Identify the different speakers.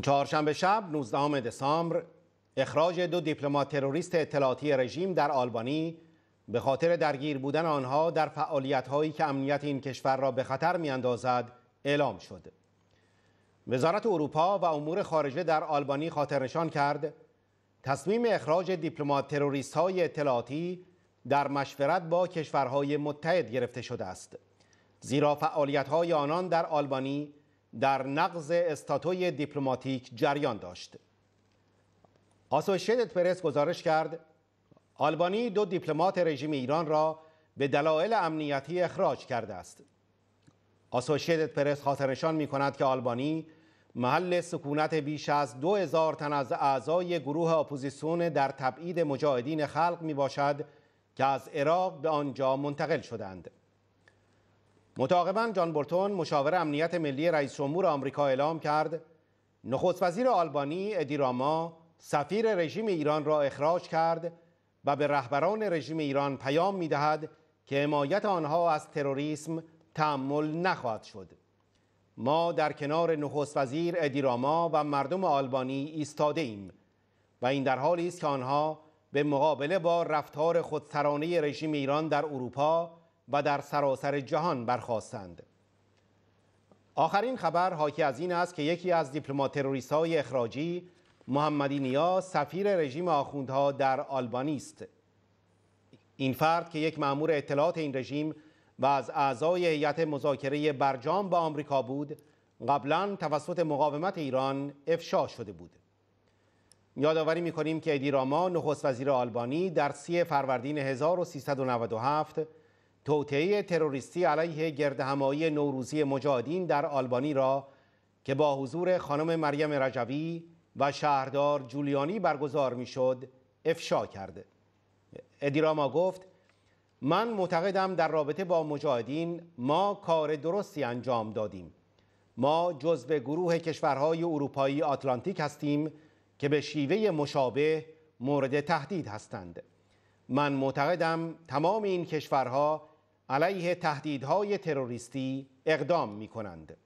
Speaker 1: چهارشنبه شب 19 دسامبر اخراج دو دیپلمات تروریست اطلاعاتی رژیم در آلبانی به خاطر درگیر بودن آنها در هایی که امنیت این کشور را به خطر می‌اندازد اعلام شد. وزارت اروپا و امور خارجه در آلبانی خاطرنشان کرد تصمیم اخراج دیپلمات تروریست های اطلاعاتی در مشورت با کشورهای متحد گرفته شده است زیرا فعالیت های آنان در آلبانی در نقض استاتوی دیپلماتیک جریان داشت. آسوشیتد پرس گزارش کرد آلبانی دو دیپلمات رژیم ایران را به دلایل امنیتی اخراج کرده است. آسوشیتد پرس خاطرنشان می کند که آلبانی محل سکونت بیش از دو هزار تن از اعضای گروه اپوزیسیون در تبعید مجاهدین خلق می باشد که از عراق به آنجا منتقل شدند. متعاقبا جان بولتون مشاور امنیت ملی رئیس جمهور آمریکا اعلام کرد نخست وزیر آلبانی ادیراما سفیر رژیم ایران را اخراج کرد و به رهبران رژیم ایران پیام می‌دهد که حمایت آنها از تروریسم تحمل نخواهد شد ما در کنار نخست وزیر ادیراما و مردم آلبانی ایستاده ایم و این در حالی است که آنها به مقابله با رفتار خودسرانه رژیم ایران در اروپا و در سراسر جهان برخواستند آخرین خبر حاکی از این است که یکی از دیپلمات تروریست های اخراجی محمدی نیا سفیر رژیم آخوندها در آلبانی است این فرد که یک مأمور اطلاعات این رژیم و از اعضای هیئت مذاکره برجام با آمریکا بود قبلا توسط مقاومت ایران افشا شده بود یادآوری می‌کنیم که ادی راما نخست وزیر آلبانی در سی فروردین 1397 توطعه تروریستی علیه گردهمایی نوروزی مجاهدین در آلبانی را که با حضور خانم مریم رجوی و شهردار جولیانی برگزار میشد افشا کرده ادیراما گفت من معتقدم در رابطه با مجاهدین ما کار درستی انجام دادیم ما جزو گروه کشورهای اروپایی آتلانتیک هستیم که به شیوه مشابه مورد تهدید هستند من معتقدم تمام این کشورها علیه تهدیدهای تروریستی اقدام می کنند.